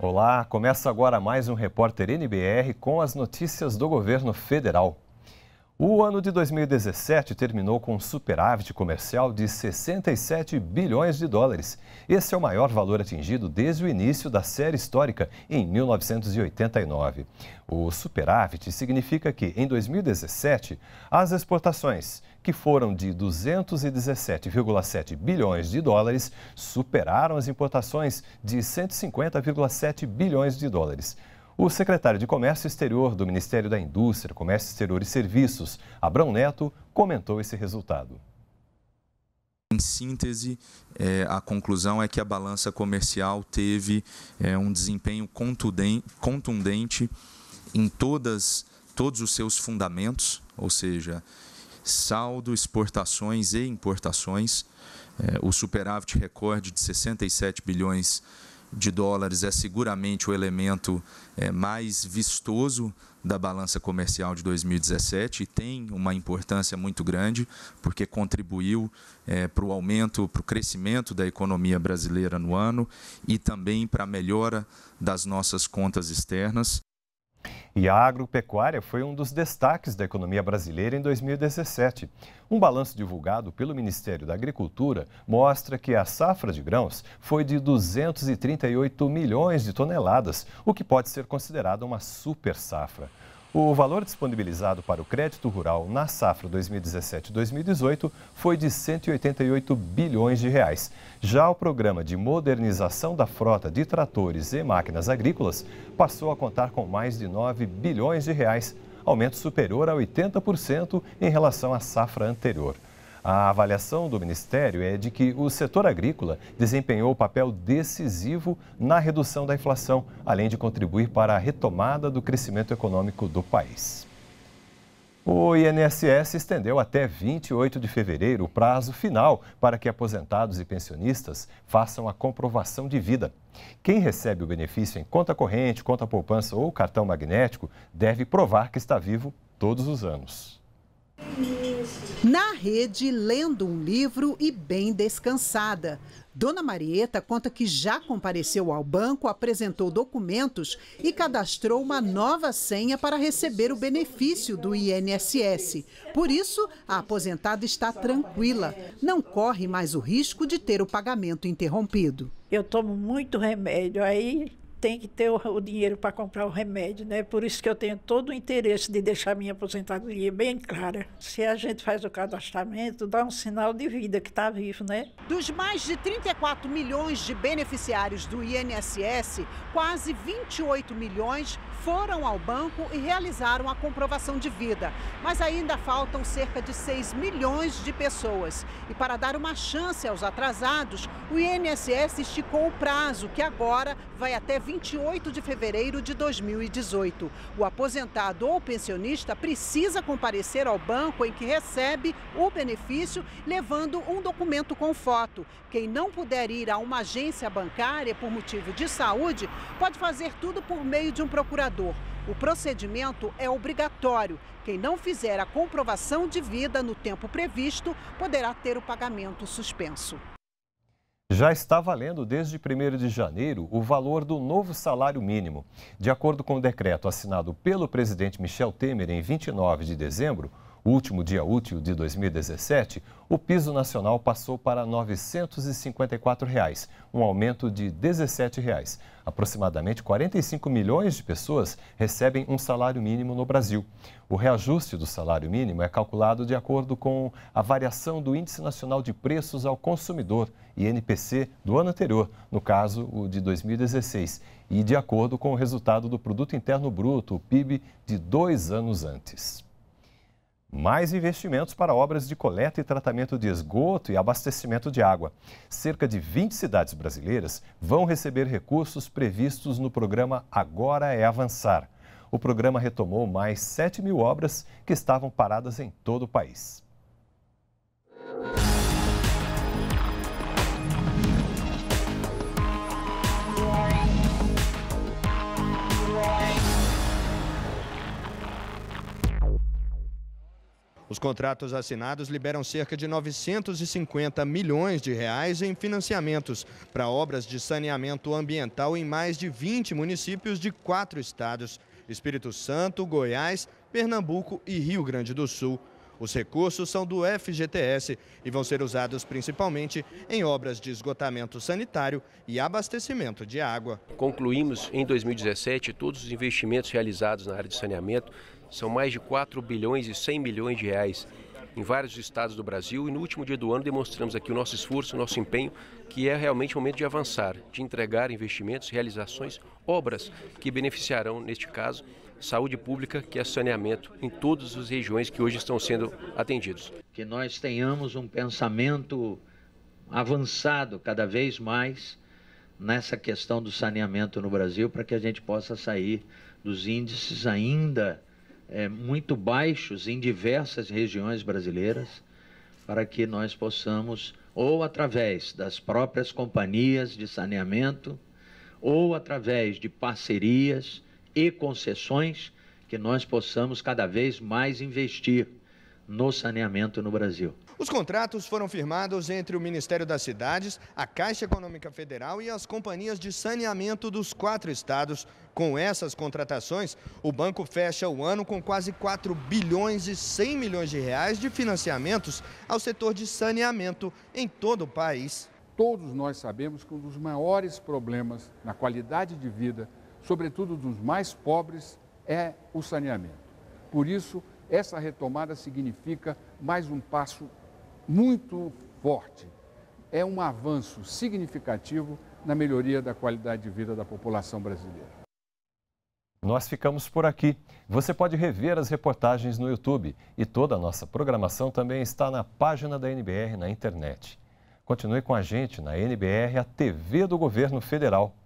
Olá, começa agora mais um Repórter NBR com as notícias do governo federal. O ano de 2017 terminou com um superávit comercial de 67 bilhões de dólares. Esse é o maior valor atingido desde o início da série histórica, em 1989. O superávit significa que, em 2017, as exportações, que foram de 217,7 bilhões de dólares, superaram as importações de 150,7 bilhões de dólares. O secretário de Comércio Exterior do Ministério da Indústria, Comércio Exterior e Serviços, Abrão Neto, comentou esse resultado. Em síntese, é, a conclusão é que a balança comercial teve é, um desempenho contundente em todas, todos os seus fundamentos, ou seja, saldo, exportações e importações, é, o superávit recorde de 67 bilhões de de dólares é seguramente o elemento é, mais vistoso da balança comercial de 2017 e tem uma importância muito grande, porque contribuiu é, para o aumento, para o crescimento da economia brasileira no ano e também para a melhora das nossas contas externas. E a agropecuária foi um dos destaques da economia brasileira em 2017. Um balanço divulgado pelo Ministério da Agricultura mostra que a safra de grãos foi de 238 milhões de toneladas, o que pode ser considerado uma super safra. O valor disponibilizado para o crédito rural na safra 2017-2018 foi de 188 bilhões de reais. Já o programa de modernização da frota de tratores e máquinas agrícolas passou a contar com mais de 9 bilhões de reais, aumento superior a 80% em relação à safra anterior. A avaliação do Ministério é de que o setor agrícola desempenhou papel decisivo na redução da inflação, além de contribuir para a retomada do crescimento econômico do país. O INSS estendeu até 28 de fevereiro o prazo final para que aposentados e pensionistas façam a comprovação de vida. Quem recebe o benefício em conta corrente, conta poupança ou cartão magnético deve provar que está vivo todos os anos. Na rede, lendo um livro e bem descansada. Dona Marieta conta que já compareceu ao banco, apresentou documentos e cadastrou uma nova senha para receber o benefício do INSS. Por isso, a aposentada está tranquila, não corre mais o risco de ter o pagamento interrompido. Eu tomo muito remédio aí, tem que ter o, o dinheiro para comprar o remédio, né? Por isso que eu tenho todo o interesse de deixar minha aposentadoria bem clara. Se a gente faz o cadastramento, dá um sinal de vida que está vivo, né? Dos mais de 34 milhões de beneficiários do INSS, quase 28 milhões foram ao banco e realizaram a comprovação de vida. Mas ainda faltam cerca de 6 milhões de pessoas. E para dar uma chance aos atrasados, o INSS esticou o prazo, que agora vai até 20 28 de fevereiro de 2018. O aposentado ou pensionista precisa comparecer ao banco em que recebe o benefício, levando um documento com foto. Quem não puder ir a uma agência bancária por motivo de saúde, pode fazer tudo por meio de um procurador. O procedimento é obrigatório. Quem não fizer a comprovação de vida no tempo previsto poderá ter o pagamento suspenso. Já está valendo desde 1 de janeiro o valor do novo salário mínimo. De acordo com o decreto assinado pelo presidente Michel Temer em 29 de dezembro, último dia útil de 2017, o piso nacional passou para R$ 954, reais, um aumento de R$ 17. Reais. Aproximadamente 45 milhões de pessoas recebem um salário mínimo no Brasil. O reajuste do salário mínimo é calculado de acordo com a variação do Índice Nacional de Preços ao Consumidor, INPC, do ano anterior, no caso o de 2016, e de acordo com o resultado do Produto Interno Bruto, o PIB, de dois anos antes mais investimentos para obras de coleta e tratamento de esgoto e abastecimento de água. Cerca de 20 cidades brasileiras vão receber recursos previstos no programa Agora é Avançar. O programa retomou mais 7 mil obras que estavam paradas em todo o país. contratos assinados liberam cerca de 950 milhões de reais em financiamentos para obras de saneamento ambiental em mais de 20 municípios de quatro estados: Espírito Santo, Goiás, Pernambuco e Rio Grande do Sul. Os recursos são do FGTS e vão ser usados principalmente em obras de esgotamento sanitário e abastecimento de água. Concluímos em 2017 todos os investimentos realizados na área de saneamento são mais de 4 bilhões e 100 milhões de reais em vários estados do Brasil e no último dia do ano demonstramos aqui o nosso esforço, o nosso empenho, que é realmente o momento de avançar, de entregar investimentos, realizações, obras que beneficiarão, neste caso, saúde pública, que é saneamento em todas as regiões que hoje estão sendo atendidos. Que nós tenhamos um pensamento avançado cada vez mais nessa questão do saneamento no Brasil para que a gente possa sair dos índices ainda é, muito baixos em diversas regiões brasileiras, para que nós possamos, ou através das próprias companhias de saneamento, ou através de parcerias e concessões, que nós possamos cada vez mais investir no saneamento no Brasil. Os contratos foram firmados entre o Ministério das Cidades, a Caixa Econômica Federal e as companhias de saneamento dos quatro estados. Com essas contratações, o banco fecha o ano com quase 4 bilhões e 100 milhões de reais de financiamentos ao setor de saneamento em todo o país. Todos nós sabemos que um dos maiores problemas na qualidade de vida, sobretudo dos mais pobres, é o saneamento. Por isso, essa retomada significa mais um passo muito forte. É um avanço significativo na melhoria da qualidade de vida da população brasileira. Nós ficamos por aqui. Você pode rever as reportagens no YouTube e toda a nossa programação também está na página da NBR na internet. Continue com a gente na NBR, a TV do Governo Federal.